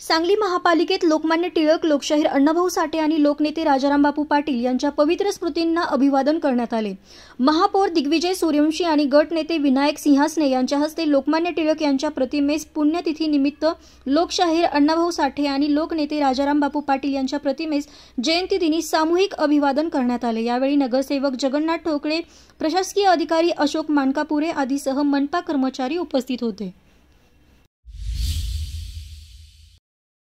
सांगली महापालिकेत लोकमान्य टिळक लोकशाहीर अण्णाभाऊ साठे आणि लोकनेते राजारामबापू पाटील यांच्या पवित्र स्मृतींना अभिवादन करण्यात आले महापौर दिग्विजय सूर्यवंशी आणि गटनेते विनायक सिंहासने यांच्या हस्ते लोकमान्य टिळक यांच्या प्रतिमेस पुण्यतिथीनिमित्त लोकशाहीर अण्णाभाऊ साठे आणि लोकनेते राजारामबापू पाटील यांच्या प्रतिमेस जयंती सामूहिक अभिवादन करण्यात आले यावेळी नगरसेवक जगन्नाथ ठोकळे प्रशासकीय अधिकारी अशोक मानकापुरे आदीसह मनपा कर्मचारी उपस्थित होते